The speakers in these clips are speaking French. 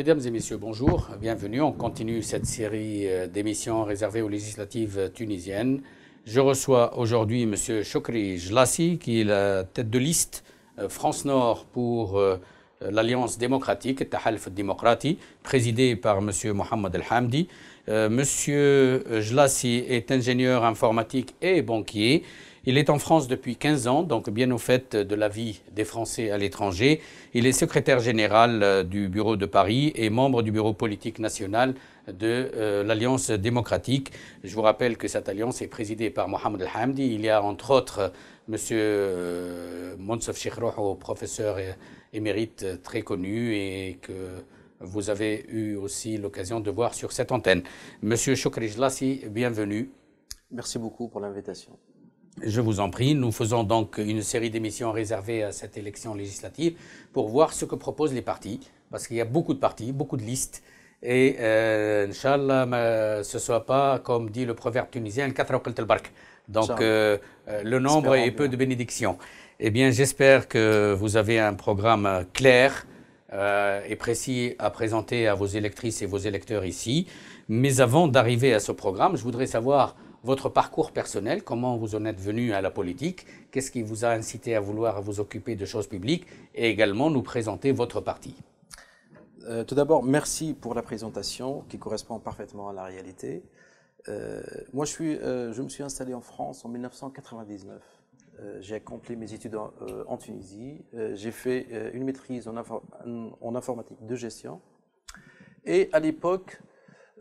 Mesdames et messieurs, bonjour, bienvenue. On continue cette série euh, d'émissions réservées aux législatives euh, tunisiennes. Je reçois aujourd'hui M. Chokri Jlassi, qui est la tête de liste euh, France Nord pour l'Alliance démocratique, Tahalf Démocratie, présidée par M. Mohamed El Hamdi. M. Jlassi est ingénieur informatique et banquier. Il est en France depuis 15 ans, donc bien au fait de la vie des Français à l'étranger. Il est secrétaire général euh, du Bureau de Paris et membre du Bureau politique national de euh, l'Alliance démocratique. Je vous rappelle que cette alliance est présidée par Mohamed El hamdi Il y a entre autres M. Euh, Monsef euh, Rouhou, professeur émérite très connu et que vous avez eu aussi l'occasion de voir sur cette antenne. Monsieur Choukri bienvenue. Merci beaucoup pour l'invitation. Je vous en prie, nous faisons donc une série d'émissions réservées à cette élection législative pour voir ce que proposent les partis, parce qu'il y a beaucoup de partis, beaucoup de listes, et euh, Inch'Allah, ce ne soit pas, comme dit le proverbe tunisien, le bark. Donc euh, euh, le nombre est peu de bénédictions. Eh bien, j'espère que vous avez un programme euh, clair et précis à présenter à vos électrices et vos électeurs ici. Mais avant d'arriver à ce programme, je voudrais savoir votre parcours personnel, comment vous en êtes venu à la politique, qu'est-ce qui vous a incité à vouloir vous occuper de choses publiques et également nous présenter votre parti. Euh, tout d'abord, merci pour la présentation qui correspond parfaitement à la réalité. Euh, moi, euh, je, me suis installé en France en 1999. j'ai accompli mes études en, Tunisie. j'ai fait une maîtrise en, informatique de gestion. Et à l'époque,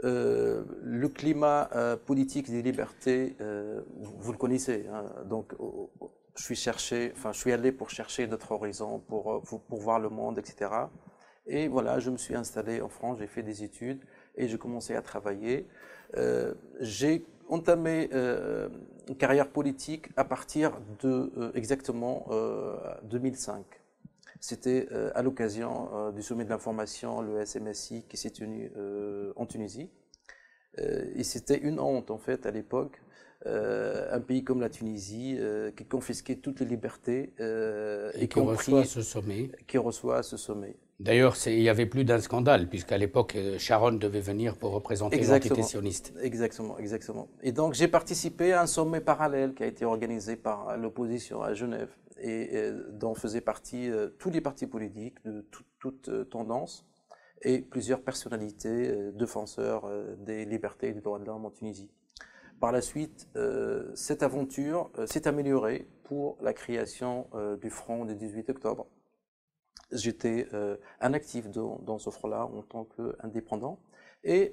euh, le climat euh, politique des libertés, euh, vous, le connaissez. Hein. donc, oh, oh, je suis cherché, enfin, je suis allé pour chercher d'autres horizons, pour, pour, pour, voir le monde, etc. Et voilà, je me suis installé en France, j'ai fait des études et j'ai commencé à travailler. j'ai entamé une carrière politique à partir de exactement 2005. C'était euh, à l'occasion euh, du sommet de l'information, le SMSI, qui s'est tenu euh, en Tunisie. et c'était une honte, en fait, à l'époque, un pays comme la Tunisie, qui confisquait toutes les libertés. et, qui reçoit ce sommet. Qui reçoit ce sommet. D'ailleurs, il n'y avait plus d'un scandale, puisqu'à l'époque, Sharon devait venir pour représenter l'entité sioniste. Exactement, exactement. Et donc, j'ai participé à un sommet parallèle qui a été organisé par l'opposition à Genève et, dont faisaient partie euh, tous les partis politiques de toute euh, tendance et plusieurs personnalités euh, défenseurs des libertés et des droits de l'homme en Tunisie. Par la suite, cette aventure s'est améliorée pour la création du Front du 18 octobre. J'étais un actif dans, ce front-là en tant qu'indépendant. Et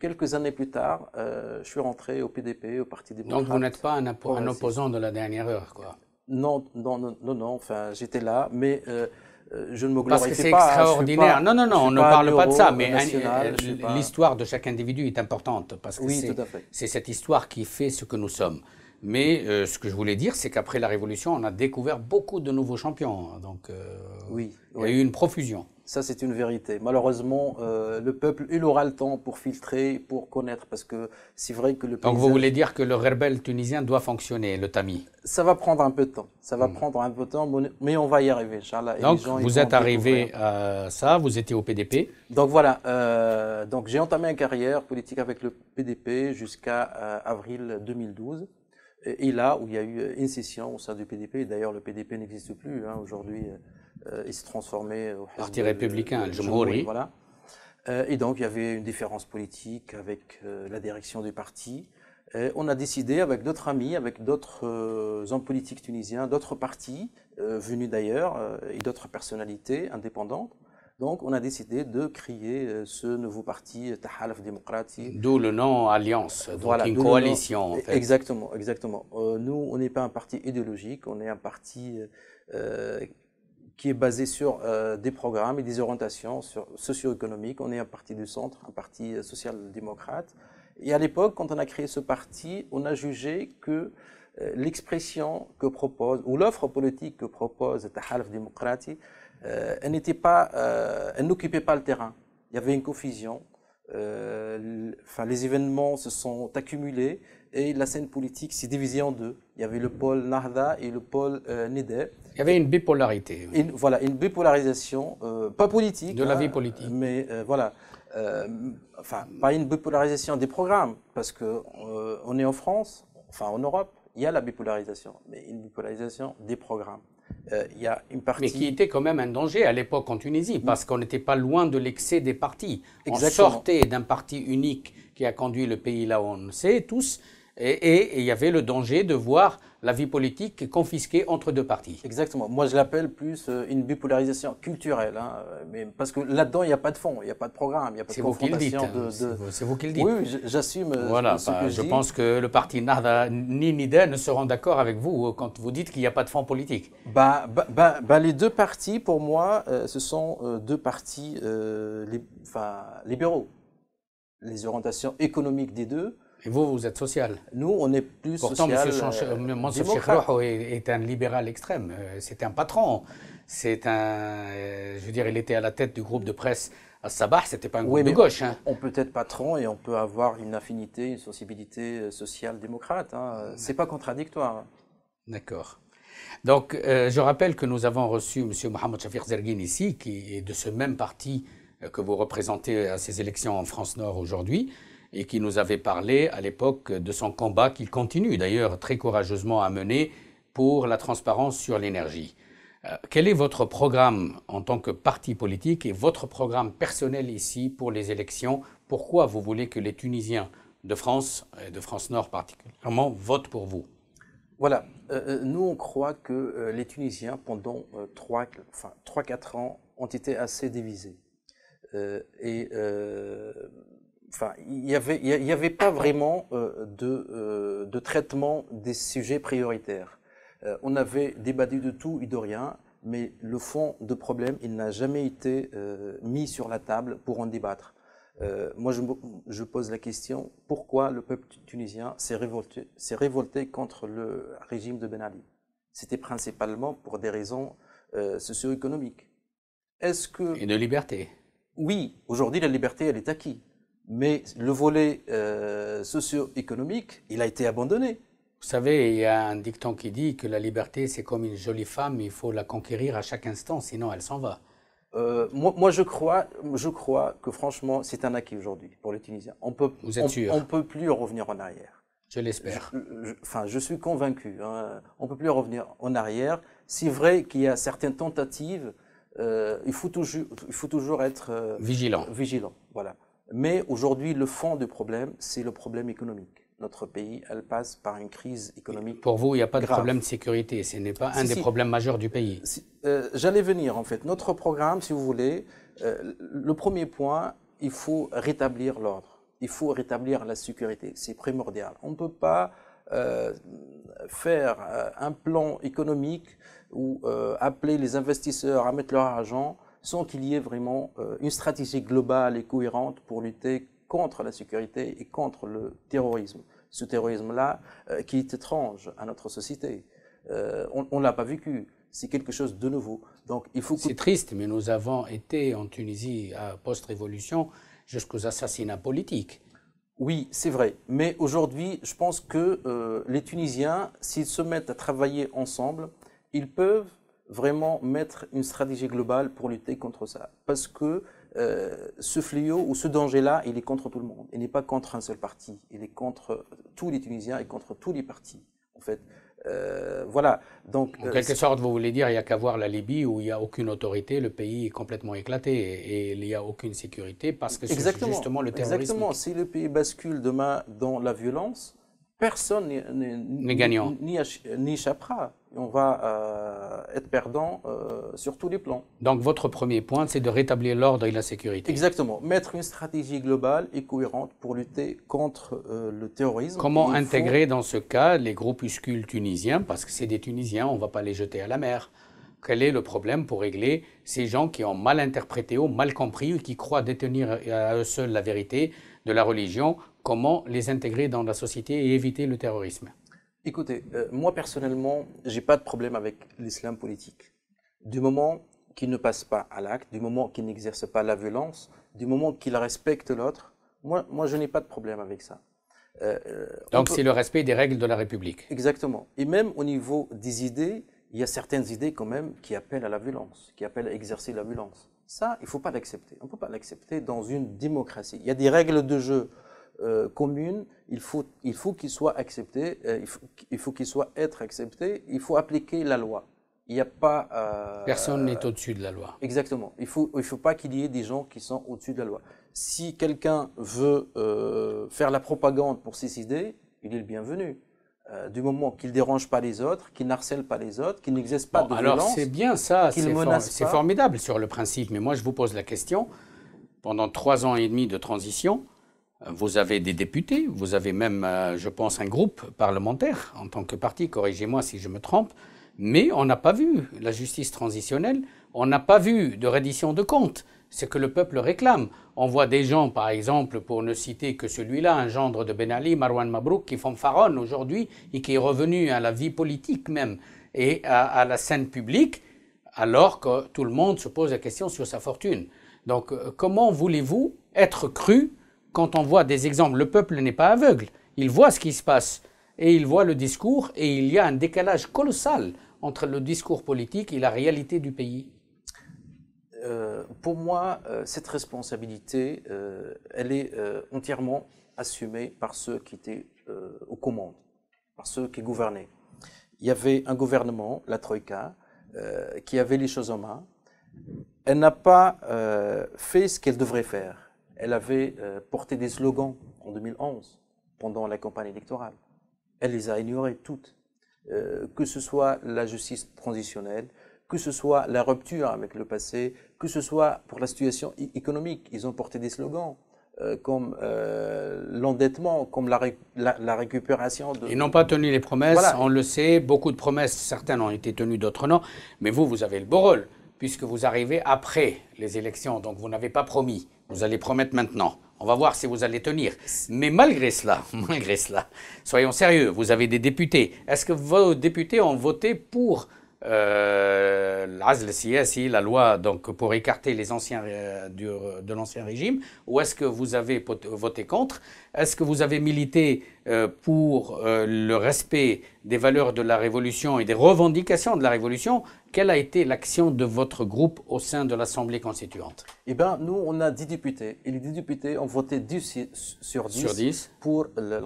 quelques années plus tard, je suis rentré au PDP, au Parti démocrate. Donc vous n'êtes pas un, un opposant de la dernière heure, quoi. Non, non, non, non, enfin, j'étais là, mais euh, euh, je ne me glorifie pas. Parce que c'est extraordinaire. non, non, non, on ne parle pas de ça, mais euh, l'histoire de chaque individu est importante, parce que oui, c'est cette histoire qui fait ce que nous sommes. Mais euh, ce que je voulais dire, c'est qu'après la Révolution, on a découvert beaucoup de nouveaux champions. Hein. Donc, euh, oui, il y a eu une profusion. Ça, c'est une vérité. Malheureusement, euh, le peuple, il aura le temps pour filtrer, pour connaître, parce que c'est vrai que le Donc, vous voulez dire que le rebelle tunisien doit fonctionner, le tamis Ça va prendre un peu de temps. Ça va hmm. prendre un peu de temps, mais on va y arriver, Inch'Allah. Donc, vous êtes arrivé à ça, vous étiez au PDP. Donc, voilà. donc, j'ai entamé une carrière politique avec le PDP jusqu'à avril 2012. Et là où il y a eu euh, une scission au sein du PDP, et d'ailleurs le PDP n'existe plus hein, aujourd'hui, euh, euh, il s'est transformé au Parti républicain, le Voilà. et donc il y avait une différence politique avec la direction du parti. on a décidé avec d'autres amis, avec d'autres hommes politiques tunisiens, d'autres partis venus d'ailleurs et d'autres personnalités indépendantes, donc on a décidé de créer euh, ce nouveau parti, euh, Tahalaf Démocratie. D'où le nom Alliance, donc une coalition. en fait. Exactement, exactement. Euh, nous, on n'est pas un parti idéologique, on est un parti qui est basé sur des programmes et des orientations socio-économiques. On est un parti du centre, un parti social-démocrate. Et à l'époque, quand on a créé ce parti, on a jugé que l'expression que propose, ou l'offre politique que propose Tahalaf Démocratie, euh, elle n'était pas, euh, elle n'occupait pas le terrain. Il y avait une confusion. Euh, enfin, les événements se sont accumulés et la scène politique s'est divisée en deux. Il y avait le pôle Narda et le pôle Nede. Il y avait une bipolarité. voilà, une bipolarisation, pas politique. De la hein, vie politique. Mais voilà. enfin, pas une bipolarisation des programmes, parce qu'on est en France, enfin en Europe, il y a la bipolarisation, mais une bipolarisation des programmes. Euh, Mais qui était quand même un danger à l'époque en Tunisie, parce qu'on n'était pas loin de l'excès des partis. On sortait d'un parti unique qui a conduit le pays là où on sait tous, et il y avait le danger de voir la vie politique confisquée entre deux partis. Exactement. Moi, je l'appelle plus euh, une bipolarisation culturelle, hein. parce que là-dedans, il n'y a pas de fond, il n'y a pas de programme, il n'y a pas de confrontation. C'est vous, vous qui le dites. Oui, j'assume. Euh, voilà. Bah, je, pense que le parti Nada ni Nida ne seront d'accord avec vous euh, quand vous dites qu'il n'y a pas de fond politique. Bah, bah, bah les deux partis, pour moi, ce sont deux partis libéraux. Les orientations économiques des deux et vous, vous êtes social Nous, on est plus Pourtant, social. Pourtant, euh, M. est, un libéral extrême. Euh, c'est un patron. C'est un. Euh, je veux dire, il était à la tête du groupe de presse à Sabah, c'était pas un groupe de gauche. Hein. On peut être patron et on peut avoir une affinité, une sensibilité sociale démocrate. Hein. C'est pas contradictoire. D'accord. Donc, je rappelle que nous avons reçu M. Mohamed Shafir Zergin ici, qui est de ce même parti que vous représentez à ces élections en France Nord aujourd'hui et qui nous avait parlé à l'époque de son combat qu'il continue d'ailleurs très courageusement à mener pour la transparence sur l'énergie. Euh, quel est votre programme en tant que parti politique et votre programme personnel ici pour les élections Pourquoi vous voulez que les Tunisiens de France, et euh, de France Nord particulièrement, votent pour vous Voilà, euh, nous on croit que les Tunisiens pendant 3-4 ans ont été assez divisés. et il n'y avait, pas vraiment euh, euh, de, traitement des sujets prioritaires. Euh, on avait débattu de tout et de rien, mais le fond de problème, il n'a jamais été mis sur la table pour en débattre. moi, je, pose la question, pourquoi le peuple tunisien s'est révolté, révolté, contre le régime de Ben Ali C'était principalement pour des raisons socio-économiques. Est-ce que... Et de liberté. Oui, aujourd'hui, la liberté, elle est acquise mais le volet euh, socio-économique, il a été abandonné. Vous savez, il y a un dicton qui dit que la liberté, c'est comme une jolie femme, il faut la conquérir à chaque instant, sinon elle s'en va. Euh, moi, je, crois, je crois que franchement, c'est un acquis aujourd'hui pour les Tunisiens. On peut, Vous êtes sûr. on peut plus revenir en arrière. Je l'espère. Enfin, je suis convaincu. Hein. on ne peut plus revenir en arrière. C'est vrai qu'il y a certaines tentatives. Euh, il, faut toujours, il faut toujours être vigilant. Vigilant, voilà. Mais aujourd'hui, le fond du problème, c'est le problème économique. Notre pays, elle passe par une crise économique. pour vous, il n'y a pas de problème de sécurité. Ce n'est pas un des problèmes majeurs du pays. Euh, j'allais venir, en fait. Notre programme, si vous voulez, euh, le premier point, il faut rétablir l'ordre. Il faut rétablir la sécurité. C'est primordial. On ne peut pas euh, faire un plan économique ou appeler les investisseurs à mettre leur argent sans qu'il y ait vraiment euh, une stratégie globale et cohérente pour lutter contre la sécurité et contre le terrorisme. Ce terrorisme-là euh, qui est étrange à notre société. Euh, on ne l'a pas vécu c'est quelque chose de nouveau. Donc il faut. C'est triste, mais nous avons été en Tunisie post-révolution jusqu'aux assassinats politiques. Oui, c'est vrai. Mais aujourd'hui, je pense que les Tunisiens, s'ils se mettent à travailler ensemble, ils peuvent vraiment mettre une stratégie globale pour lutter contre ça. Parce que euh, ce fléau ou ce danger-là, il est contre tout le monde. Il n'est pas contre un seul parti. Il est contre euh, tous les Tunisiens et contre tous les partis, en fait. Euh, voilà. Donc, en quelque sorte, vous voulez dire, il n'y a qu'à voir la Libye où il n'y a aucune autorité, le pays est complètement éclaté et, il n'y a aucune sécurité parce que c'est justement le terrorisme. Exactement. Si le pays bascule demain dans la violence, personne n'y échappera on va euh, être perdant euh, sur tous les plans. Donc votre premier point, c'est de rétablir l'ordre et la sécurité. Exactement. Mettre une stratégie globale et cohérente pour lutter contre euh, le terrorisme. Comment intégrer dans ce cas les groupuscules tunisiens Parce que c'est des Tunisiens, on ne va pas les jeter à la mer. Quel est le problème pour régler ces gens qui ont mal interprété ou mal compris ou qui croient détenir à eux seuls la vérité de la religion Comment les intégrer dans la société et éviter le terrorisme Écoutez, euh, moi personnellement, j'ai pas de problème avec l'islam politique. Du moment qu'il ne passe pas à l'acte, du moment qu'il n'exerce pas la violence, du moment qu'il respecte l'autre, moi, je n'ai pas de problème avec ça. Euh, euh, Donc c'est le respect des règles de la République. Exactement. Et même au niveau des idées, il y a certaines idées quand même qui appellent à la violence, qui appellent à exercer la violence. Ça, il ne faut pas l'accepter. On ne peut pas l'accepter dans une démocratie. Il y a des règles de jeu euh, commune, il faut, il faut qu'il soit accepté, euh, il faut, qu'il soit être accepté, il faut appliquer la loi. Il n'y a pas. Euh, Personne n'est au-dessus de la loi. Exactement. Il ne faut, il faut pas qu'il y ait des gens qui sont au-dessus de la loi. Si quelqu'un veut faire la propagande pour ses idées, il est le bienvenu. du moment qu'il ne dérange pas les autres, qu'il harcèle pas les autres, qu'il n'exerce pas de violence. Alors c'est bien ça, c'est formidable sur le principe, mais moi je vous pose la question, pendant trois ans et demi de transition, vous avez des députés, vous avez même, euh, je pense, un groupe parlementaire en tant que parti, corrigez-moi si je me trompe, mais on n'a pas vu la justice transitionnelle, on n'a pas vu de reddition de comptes, ce que le peuple réclame. On voit des gens, par exemple, pour ne citer que celui-là, un gendre de Ben Ali, Marwan Mabrouk, qui font fanfaronne aujourd'hui et qui est revenu à la vie politique même et à la scène publique, alors que tout le monde se pose la question sur sa fortune. Donc euh, comment voulez-vous être cru quand on voit des exemples, le peuple n'est pas aveugle. Il voit ce qui se passe et il voit le discours et il y a un décalage colossal entre le discours politique et la réalité du pays. Euh, pour moi, euh, cette responsabilité, euh, elle est entièrement assumée par ceux qui étaient aux commandes, par ceux qui gouvernaient. Il y avait un gouvernement, la Troïka, qui avait les choses en main. Elle n'a pas fait ce qu'elle devrait faire elle avait euh, porté des slogans en 2011 pendant la campagne électorale. Elle les a ignorés toutes. Euh, que ce soit la justice transitionnelle, que ce soit la rupture avec le passé, que ce soit pour la situation économique, ils ont porté des slogans. Euh, comme l'endettement, comme la, récupération Ils n'ont pas tenu les promesses, on le sait, beaucoup de promesses, certaines ont été tenues, d'autres non, mais vous, vous avez le beau rôle, puisque vous arrivez après les élections, donc vous n'avez pas promis. Vous allez promettre maintenant. On va voir si vous allez tenir. Mais malgré cela, malgré cela, soyons sérieux, vous avez des députés. Est-ce que vos députés ont voté pour euh, l'azl siyasi, la loi donc pour écarter les anciens euh, du, de l'ancien régime, ou est-ce que vous avez voté contre Est-ce que vous avez milité euh, pour euh, le respect des valeurs de la révolution et des revendications de la révolution Quelle a été l'action de votre groupe au sein de l'Assemblée constituante Eh bien, nous, on a 10 députés, et les 10 députés ont voté 10 sur 10, sur 10. pour le,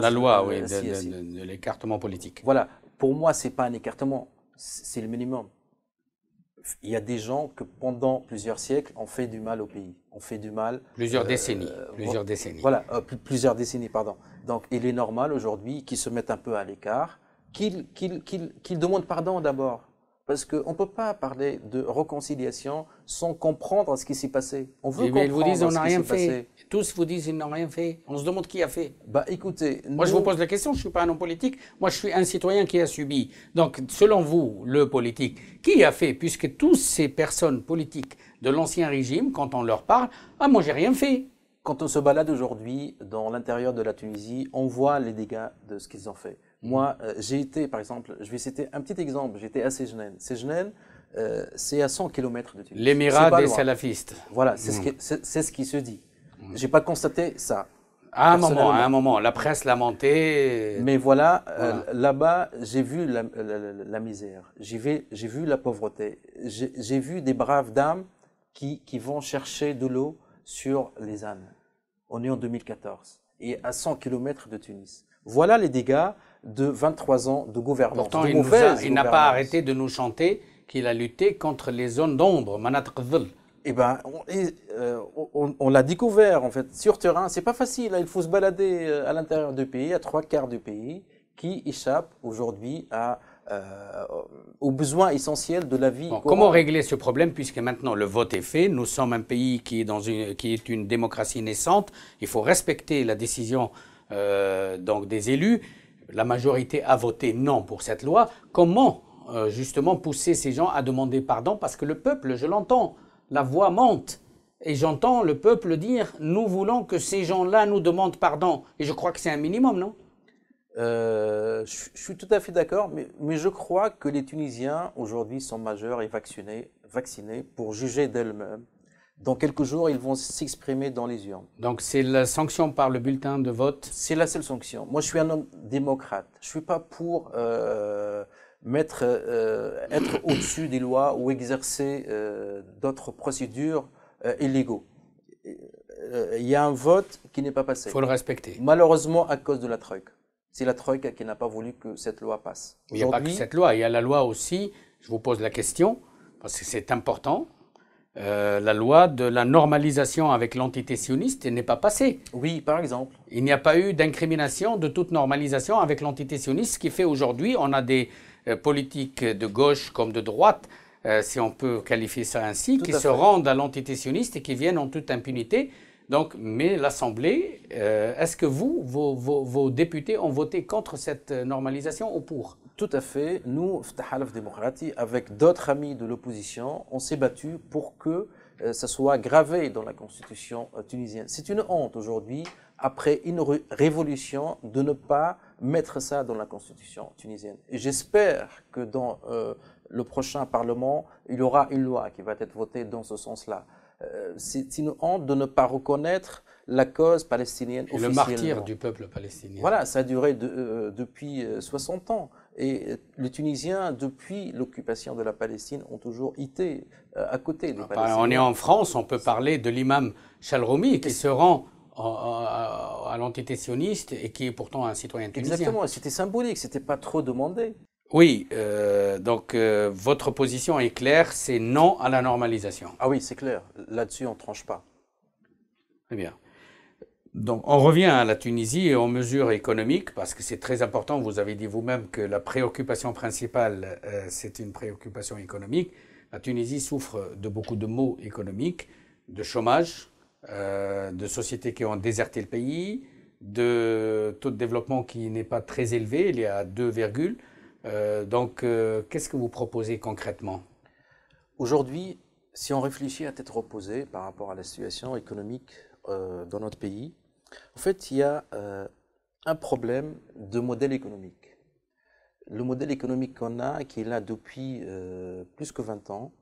la loi oui, de, l'écartement politique. Voilà. Pour moi, ce n'est pas un écartement c'est le minimum. Il y a des gens que pendant plusieurs siècles ont fait du mal au pays, ont fait du mal. Plusieurs euh, décennies. Euh, plusieurs décennies. Voilà, euh, plusieurs décennies, pardon. Donc, il est normal aujourd'hui qu'ils se mettent un peu à l'écart, qu'ils demandent pardon d'abord parce qu'on ne peut pas parler de réconciliation sans comprendre ce qui s'est passé. On veut comprendre ils vous disent on n'a rien fait. Tous vous disent ils n'ont rien fait. On se demande qui a fait. Bah écoutez, moi je vous pose la question. Je suis pas un homme politique. Moi je suis un citoyen qui a subi. Donc selon vous, le politique, qui a fait Puisque tous ces personnes politiques de l'ancien régime, quand on leur parle, ah moi j'ai rien fait. Quand on se balade aujourd'hui dans l'intérieur de la Tunisie, on voit les dégâts de ce qu'ils ont fait. Moi, euh, j'ai été, par exemple, je vais citer un petit exemple, j'étais à Sejnen. Sejnen, euh, c'est à 100 km de Tunis. L'émirat des salafistes. Voilà, mm. c'est ce, qui se dit. Mm. Je n'ai pas constaté ça. À un moment, à un moment, la presse l'a monté. Mais voilà, euh, là-bas, j'ai vu la, misère, j'ai vu, la pauvreté, j'ai vu des braves dames qui, qui vont chercher de l'eau sur les ânes. On est en 2014 et à 100 km de Tunis. Voilà les dégâts de 23 ans de gouvernance. Pourtant, il n'a pas arrêté de nous chanter qu'il a lutté contre les zones d'ombre, Manat eh ben, euh, on, l'a découvert en fait sur terrain. C'est pas facile. Hein. il faut se balader euh, à l'intérieur du pays, à trois quarts du pays, qui échappe aujourd'hui à euh, aux besoins essentiels de la vie. comment régler ce problème puisque maintenant le vote est fait Nous sommes un pays qui est, dans une, qui est une démocratie naissante. Il faut respecter la décision donc des élus la majorité a voté non pour cette loi, comment euh, justement pousser ces gens à demander pardon Parce que le peuple, je l'entends, la voix monte. Et j'entends le peuple dire, nous voulons que ces gens-là nous demandent pardon. Et je crois que c'est un minimum, non euh, je, suis tout à fait d'accord, mais, je crois que les Tunisiens aujourd'hui sont majeurs et vaccinés, vaccinés pour juger d'elles-mêmes dans quelques jours, ils vont s'exprimer dans les urnes. Donc c'est la sanction par le bulletin de vote C'est la seule sanction. Moi, je suis un homme démocrate. Je ne suis pas pour euh, mettre, euh, être au-dessus des lois ou exercer euh, d'autres procédures illégaux. Il y a un vote qui n'est pas passé. Il faut le respecter. Malheureusement, à cause de la Troïka. C'est la Troïka qui n'a pas voulu que cette loi passe. Il n'y a pas que cette loi. Il y a la loi aussi. Je vous pose la question, parce que c'est important euh, la loi de la normalisation avec l'entité sioniste n'est pas passée. Oui, par exemple. Il n'y a pas eu d'incrimination de toute normalisation avec l'entité sioniste, ce qui fait aujourd'hui, on a des euh, politiques de gauche comme de droite, euh, si on peut qualifier ça ainsi, qui se rendent à l'entité sioniste et qui viennent en toute impunité. Donc, mais l'Assemblée, est-ce que vous, vos, vos députés ont voté contre cette normalisation ou pour tout à fait. Nous, Ftahalaf Démocratie, avec d'autres amis de l'opposition, on s'est battu pour que euh, ça soit gravé dans la constitution euh, tunisienne. C'est une honte aujourd'hui, après une révolution, de ne pas mettre ça dans la constitution tunisienne. Et j'espère que dans euh, le prochain Parlement, il y aura une loi qui va être votée dans ce sens-là. C'est une honte de ne pas reconnaître la cause palestinienne Et Le martyr du peuple palestinien. Voilà, ça a duré depuis 60 ans et euh, les Tunisiens, depuis l'occupation de la Palestine, ont toujours été euh, à côté des ah, bah, Palestiniens. On est en France, on peut parler de l'imam Chalroumi qui se rend euh, à, l'entité sioniste et qui est pourtant un citoyen tunisien. Exactement, c'était symbolique, c'était pas trop demandé. Oui, donc votre position est claire, c'est non à la normalisation. Ah oui, c'est clair, là-dessus on tranche pas. Très bien. Donc on revient à la Tunisie et aux mesures économiques, parce que c'est très important, vous avez dit vous-même que la préoccupation principale, euh, c'est une préoccupation économique. La Tunisie souffre de beaucoup de maux économiques, de chômage, euh, de sociétés qui ont déserté le pays, de taux de développement qui n'est pas très élevé, il est à 2, euh, donc qu'est-ce que vous proposez concrètement Aujourd'hui, si on réfléchit à tête reposée par rapport à la situation économique dans notre pays, en fait, il y a euh, un problème de modèle économique. Le modèle économique qu'on a, qui est là depuis euh, plus que 20 ans,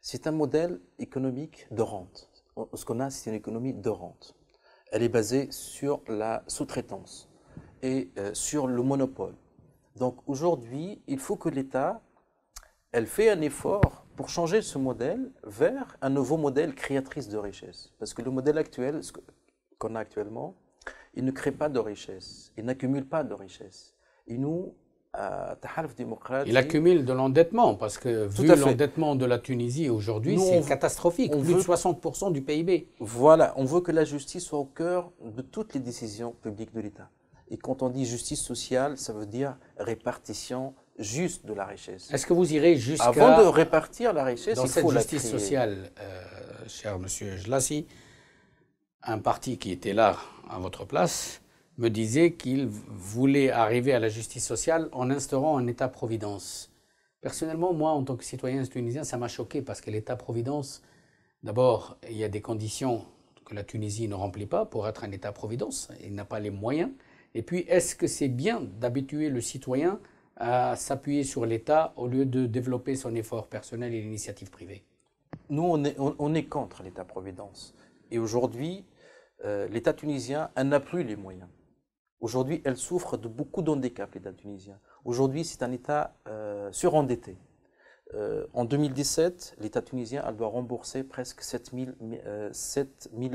c'est un modèle économique de rente. Ce qu'on a, c'est une économie de rente. Elle est basée sur la sous-traitance et euh, sur le monopole. Donc aujourd'hui, il faut que l'État, elle fait un effort pour changer ce modèle vers un nouveau modèle créatrice de richesse. Parce que le modèle actuel, qu'on a actuellement, il ne crée pas de richesse, il n'accumule pas de richesse. Euh, il nous il accumule de l'endettement, parce que vu l'endettement de la Tunisie aujourd'hui, c'est catastrophique, on plus veut, de 60% du PIB. Voilà, on veut que la justice soit au cœur de toutes les décisions publiques de l'État. Et quand on dit justice sociale, ça veut dire répartition juste de la richesse. Est-ce que vous irez jusqu'à... Avant de répartir la richesse, il faut cette justice sociale, euh, cher monsieur Jlassi, un parti qui était là à votre place me disait qu'il voulait arriver à la justice sociale en instaurant un État-providence. Personnellement, moi, en tant que citoyen tunisien, ça m'a choqué parce que l'État-providence, d'abord, il y a des conditions que la Tunisie ne remplit pas pour être un État-providence. Il n'a pas les moyens. Et puis, est-ce que c'est bien d'habituer le citoyen à s'appuyer sur l'État au lieu de développer son effort personnel et l'initiative privée Nous, on est, est contre l'État-providence. Et aujourd'hui, euh, l'État tunisien n'a plus les moyens. Aujourd'hui, elle souffre de beaucoup d'handicaps, l'État tunisien. Aujourd'hui, c'est un État euh, surendetté. Euh, en 2017, l'État tunisien elle doit rembourser presque 7 000,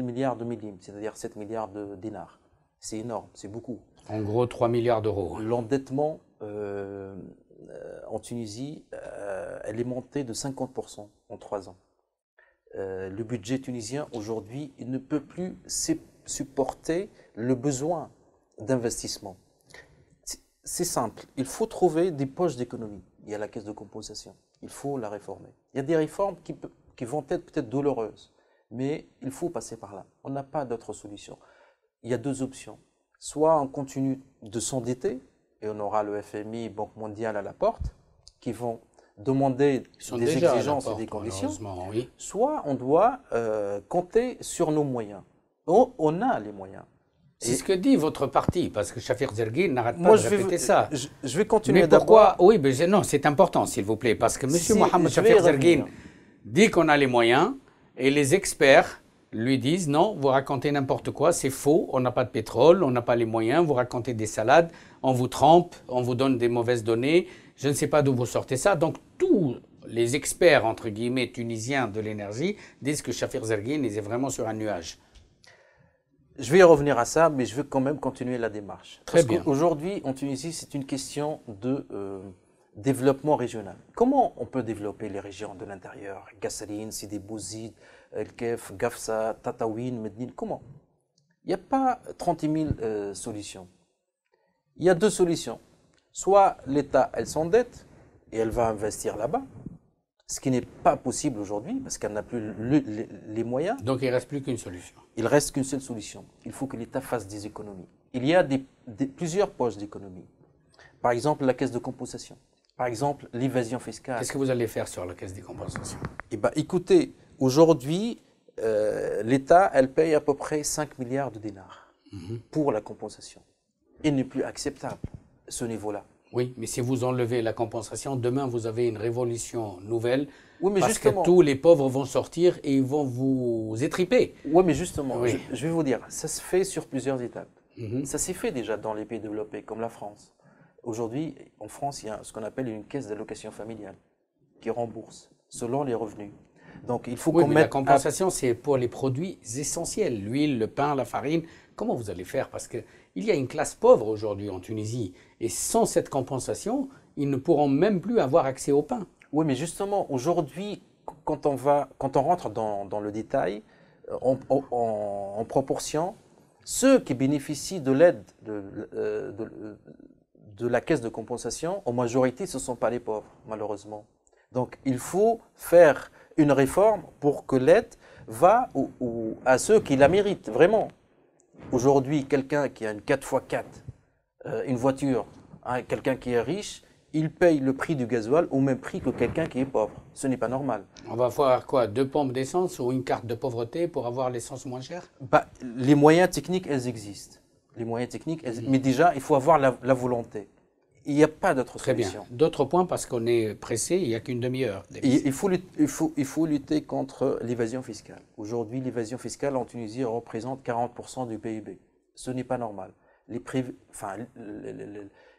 milliards de millimes, c'est-à-dire 7 milliards de dinars. C'est énorme, c'est beaucoup. En gros, 3 milliards d'euros. L'endettement en Tunisie, elle est montée de 50% en 3 ans. Euh, le budget tunisien aujourd'hui ne peut plus supporter le besoin d'investissement. C'est simple, il faut trouver des poches d'économie. Il y a la caisse de compensation, il faut la réformer. Il y a des réformes qui, qui vont être peut-être douloureuses, mais il faut passer par là. On n'a pas d'autre solution. Il y a deux options. Soit on continue de s'endetter, et on aura le FMI, Banque mondiale à la porte, qui vont demander des exigences et des conditions, soit on doit euh, compter sur nos moyens. On, on a les moyens. C'est ce que dit votre parti, parce que Shafir Zergin n'arrête pas de répéter ça. Je, vais continuer Mais pourquoi Oui, mais non, c'est important, s'il vous plaît, parce que M. Mohamed Shafir Zergin dit qu'on a les moyens, et les experts lui disent non, vous racontez n'importe quoi, c'est faux, on n'a pas de pétrole, on n'a pas les moyens, vous racontez des salades, on vous trompe, on vous donne des mauvaises données, je ne sais pas d'où vous sortez ça. Donc tous les experts, entre guillemets, tunisiens de l'énergie disent que Shafir Zergin est vraiment sur un nuage. Je vais y revenir à ça, mais je veux quand même continuer la démarche. Très bien. Aujourd'hui, en Tunisie, c'est une question de euh, développement régional. Comment on peut développer les régions de l'intérieur Gassaline, Sidi Bouzid, Kef, Gafsa, Tataouine, Medine, comment Il n'y a pas 30 000 euh, solutions. Il y a deux solutions. Soit l'État, elle s'endette et elle va investir là-bas, ce qui n'est pas possible aujourd'hui parce qu'elle n'a plus les moyens. Donc il ne reste plus qu'une solution. Il reste qu'une seule solution. Il faut que l'État fasse des économies. Il y a plusieurs postes d'économie. Par exemple, la caisse de compensation. Par exemple, l'évasion fiscale. Qu'est-ce que vous allez faire sur la caisse de compensation Eh ben, écoutez, aujourd'hui, euh, l'État, elle paye à peu près 5 milliards de dinars mhm. pour la compensation. Il n'est plus acceptable ce niveau-là. Oui, mais si vous enlevez la compensation, demain vous avez une révolution nouvelle. Oui, mais parce que tous les pauvres vont sortir et ils vont vous étriper. Oui, mais justement, Je, vais vous dire, ça se fait sur plusieurs étapes. Mhm. Ça s'est fait déjà dans les pays développés, comme la France. Aujourd'hui, en France, il y a ce qu'on appelle une caisse d'allocation familiale qui rembourse selon les revenus. Donc il faut oui, qu'on La compensation, c'est pour les produits essentiels l'huile, le pain, la farine. Comment vous allez faire Parce qu'il y a une classe pauvre aujourd'hui en Tunisie. Et sans cette compensation, ils ne pourront même plus avoir accès au pain. Oui, mais justement, aujourd'hui, quand on, quand on rentre dans, le détail, en, euh, proportion, ceux qui bénéficient de l'aide de, euh, de, euh, de, la caisse de compensation, en majorité, ce ne sont pas les pauvres, malheureusement. Donc, il faut faire une réforme pour que l'aide va à ceux qui la méritent, vraiment. Aujourd'hui, quelqu'un qui a une 4x4, euh, une voiture, hein, quelqu'un qui est riche, il paye le prix du gasoil au même prix que quelqu'un qui est pauvre. Ce n'est pas normal. On va avoir quoi Deux pompes d'essence ou une carte de pauvreté pour avoir l'essence moins chère bah, Les moyens techniques, elles existent. Les moyens techniques, mais déjà, il faut avoir la volonté il n'y a pas d'autre solution. D'autres points parce qu'on est pressé, il n'y a qu'une demi-heure. Il, faut, il, faut, il faut lutter contre l'évasion fiscale. Aujourd'hui, l'évasion fiscale en Tunisie représente 40% du PIB. Ce n'est pas normal. Les,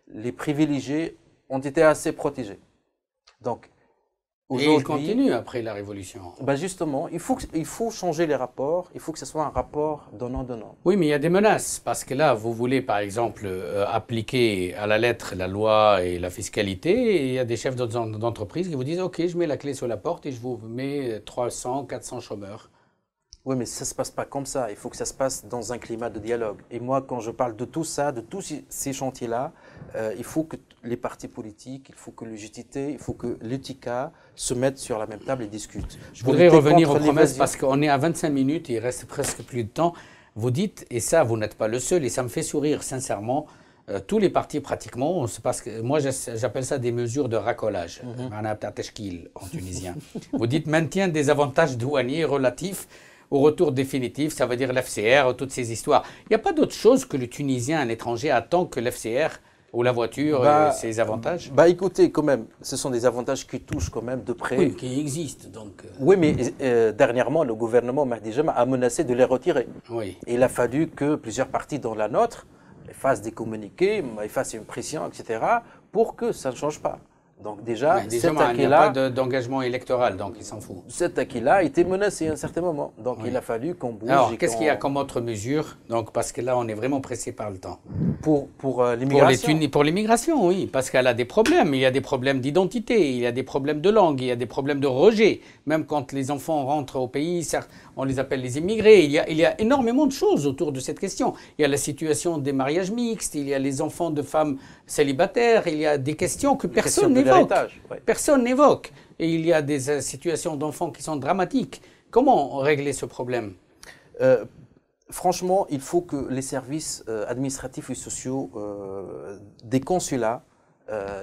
les privilégiés ont été assez protégés. Donc, et il continue après la révolution. Bah justement, il faut, il faut changer les rapports, il faut que ce soit un rapport donnant-donnant. Oui, mais il y a des menaces, parce que là, vous voulez par exemple euh, appliquer à la lettre la loi et la fiscalité, et il y a des chefs d'entreprise qui vous disent, OK, je mets la clé sur la porte et je vous mets 300, euh, 400 chômeurs. Oui, mais ça ne se passe pas comme ça, il faut que ça se passe dans un climat de dialogue. Et moi, quand je parle de tout ça, de tous ces chantiers-là, euh, il faut que les partis politiques, il faut que le il faut que l'UTICA se mettent sur la même table et discutent. Je voudrais revenir aux promesses parce qu'on est à 25 minutes il reste presque plus de temps. Vous dites, et ça, vous n'êtes pas le seul, et ça me fait sourire, sincèrement, euh, tous les partis pratiquement, parce que moi j'appelle ça des mesures de racolage, mm en tunisien. vous dites maintien des avantages douaniers relatifs au retour définitif, ça veut dire l'FCR, toutes ces histoires. Il n'y a pas d'autre chose que le Tunisien à l'étranger attend que l'FCR ou la voiture bah, ses avantages Bah écoutez, quand même, ce sont des avantages qui touchent quand même de près. Oui, qui existent donc. Euh. Oui, mais euh, dernièrement, le gouvernement a menacé de les retirer. Oui. il a fallu que plusieurs parties, dont la nôtre, fassent des communiqués, fassent une pression, etc., pour que ça ne change pas. Donc déjà, là Il n'y a pas d'engagement électoral, donc il s'en fout. Cet acquis-là a été menacé à un certain moment. Donc il a fallu qu'on bouge. Alors, qu'est-ce qu'il y a comme autre mesure donc, Parce que là, on est vraiment pressé par le temps. Pour, pour euh, l'immigration Pour l'immigration, oui. Parce qu'elle a des problèmes. Il y a des problèmes d'identité, il y a des problèmes de langue, il y a des problèmes de rejet. Même quand les enfants rentrent au pays, on les appelle les immigrés. Il y a, énormément de choses autour de cette question. Il y a la situation des mariages mixtes, il y a les enfants de femmes célibataires, il y a des questions que personne n'est n'évoque. Personne n'évoque. Et il y a des euh, situations d'enfants qui sont dramatiques. Comment régler ce problème euh, Franchement, il faut que les services euh, administratifs et sociaux des consulats,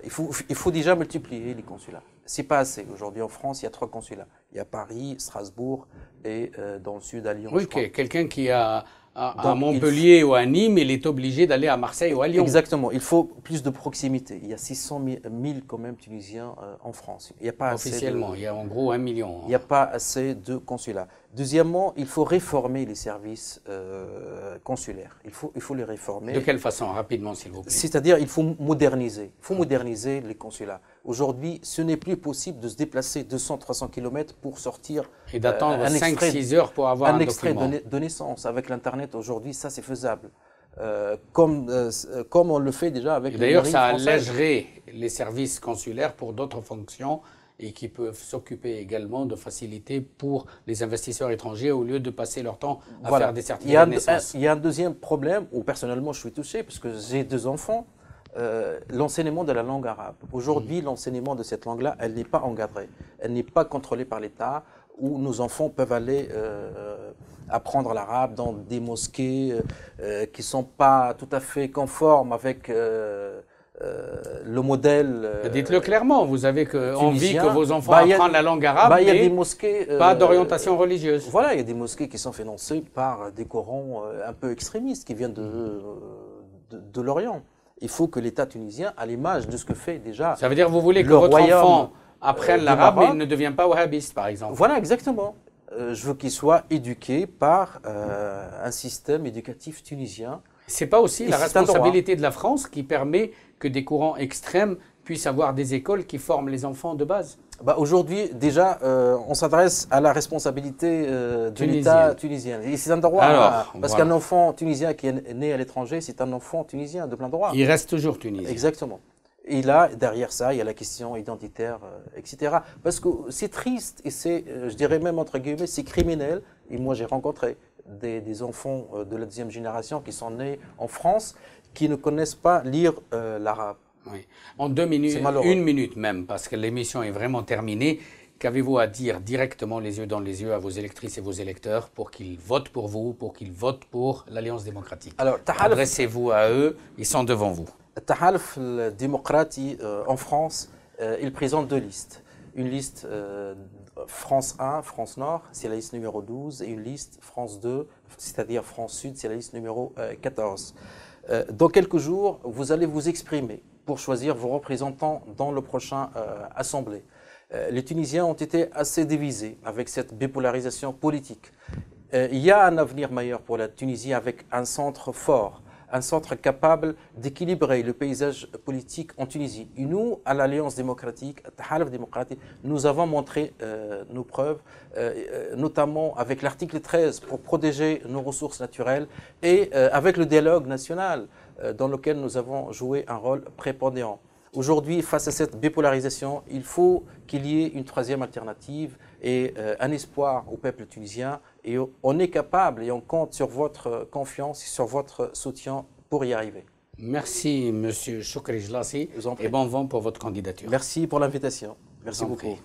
il, faut, il faut déjà multiplier les consulats. C'est pas assez. Aujourd'hui en France, il y a trois consulats. Il y a Paris, Strasbourg et dans le sud à Lyon. Oui, quelqu'un qui a à, Montpellier ou à Nîmes, il est obligé d'aller à Marseille ou à Lyon. Exactement. Il faut plus de proximité. Il y a 600 000 quand même Tunisiens euh, en France. Il y a pas officiellement. Assez Il y a en gros un million. Hein. Il n'y a pas assez de consulats. Deuxièmement, il faut réformer les services euh, consulaires. Il faut, il faut les réformer. De quelle façon Rapidement, s'il vous plaît. C'est-à-dire, il faut moderniser. faut moderniser les consulats. Aujourd'hui, ce n'est plus possible de se déplacer 200-300 km pour sortir. Et d'attendre 5-6 euh, heures pour avoir un, extrait De, naissance. Avec l'Internet, aujourd'hui, ça, c'est faisable. Euh, comme, comme on le fait déjà avec D'ailleurs, ça allégerait les services consulaires pour d'autres fonctions et qui peuvent s'occuper également de faciliter pour les investisseurs étrangers au lieu de passer leur temps à faire des certificats de Il y a un deuxième problème où personnellement je suis touché parce que j'ai deux enfants. Euh, l'enseignement de la langue arabe. Aujourd'hui, mm. l'enseignement de cette langue-là, elle n'est pas encadrée, elle n'est pas contrôlée par l'État, où nos enfants peuvent aller euh, apprendre l'arabe dans des mosquées euh, qui ne sont pas tout à fait conformes avec euh, le modèle. Euh, Dites-le clairement, vous avez que envie que vos enfants bah, apprennent la langue arabe, bah, y a des mosquées, euh, pas d'orientation religieuse. Voilà, il y a des mosquées qui sont financées par des Corans un peu extrémistes qui viennent mm. de, de, l'Orient. Il faut que l'État tunisien, à l'image de ce que fait déjà. Ça veut dire que vous voulez que votre enfant apprenne l'arabe, mais ne devient pas wahhabiste, par exemple. Voilà, exactement. je veux qu'il soit éduqué par un système éducatif tunisien c'est pas aussi la responsabilité de la France qui permet que des courants extrêmes puissent avoir des écoles qui forment les enfants de base bah Aujourd'hui, déjà, euh, on s'adresse à la responsabilité euh, de l'État tunisien. Et c'est un droit. Hein, parce qu'un enfant tunisien qui est né à l'étranger, c'est un enfant tunisien de plein droit. Il reste toujours tunisien. Exactement. Et là, derrière ça, il y a la question identitaire, euh, etc. Parce que c'est triste et c'est, je dirais même entre guillemets, c'est criminel. Et moi, j'ai rencontré des, enfants euh, de la deuxième génération qui sont nés en France qui ne connaissent pas lire euh, l'arabe. Oui. En deux minutes, une minute même, parce que l'émission est vraiment terminée. Qu'avez-vous à dire directement les yeux dans les yeux à vos électrices et vos électeurs pour qu'ils votent pour vous, pour qu'ils votent pour l'Alliance démocratique Alors, adressez-vous à eux, ils sont devant vous. Tahalf, le démocrate euh, en France, il présente deux listes. Une liste France 1, France Nord, c'est la liste numéro 12, et une liste France 2, c'est-à-dire France Sud, c'est la liste numéro 14. Euh, euh, dans quelques jours, vous allez vous exprimer pour choisir vos représentants dans le prochain euh, Assemblée. les Tunisiens ont été assez divisés avec cette bipolarisation politique. Il y a un avenir meilleur pour la Tunisie avec un centre fort un centre capable d'équilibrer le paysage politique en Tunisie. Et nous, à l'Alliance démocratique, démocratique, nous avons montré euh, nos preuves, euh, euh, notamment avec l'article 13 pour protéger nos ressources naturelles et avec le dialogue national dans lequel nous avons joué un rôle prépondérant. Aujourd'hui, face à cette bipolarisation, il faut qu'il y ait une troisième alternative et euh, un espoir au peuple tunisien. Et on est capable et on compte sur votre euh, confiance et sur votre soutien pour y arriver. Merci, M. Choukri Jlassi, et bon vent pour votre candidature. Merci pour l'invitation. Merci beaucoup.